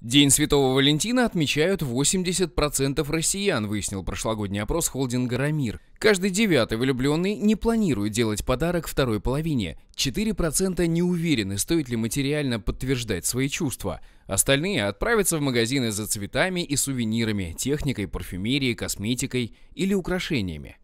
День Святого Валентина отмечают 80% россиян, выяснил прошлогодний опрос холдинга «Рамир». Каждый девятый влюбленный не планирует делать подарок второй половине. 4% не уверены, стоит ли материально подтверждать свои чувства. Остальные отправятся в магазины за цветами и сувенирами, техникой, парфюмерией, косметикой или украшениями.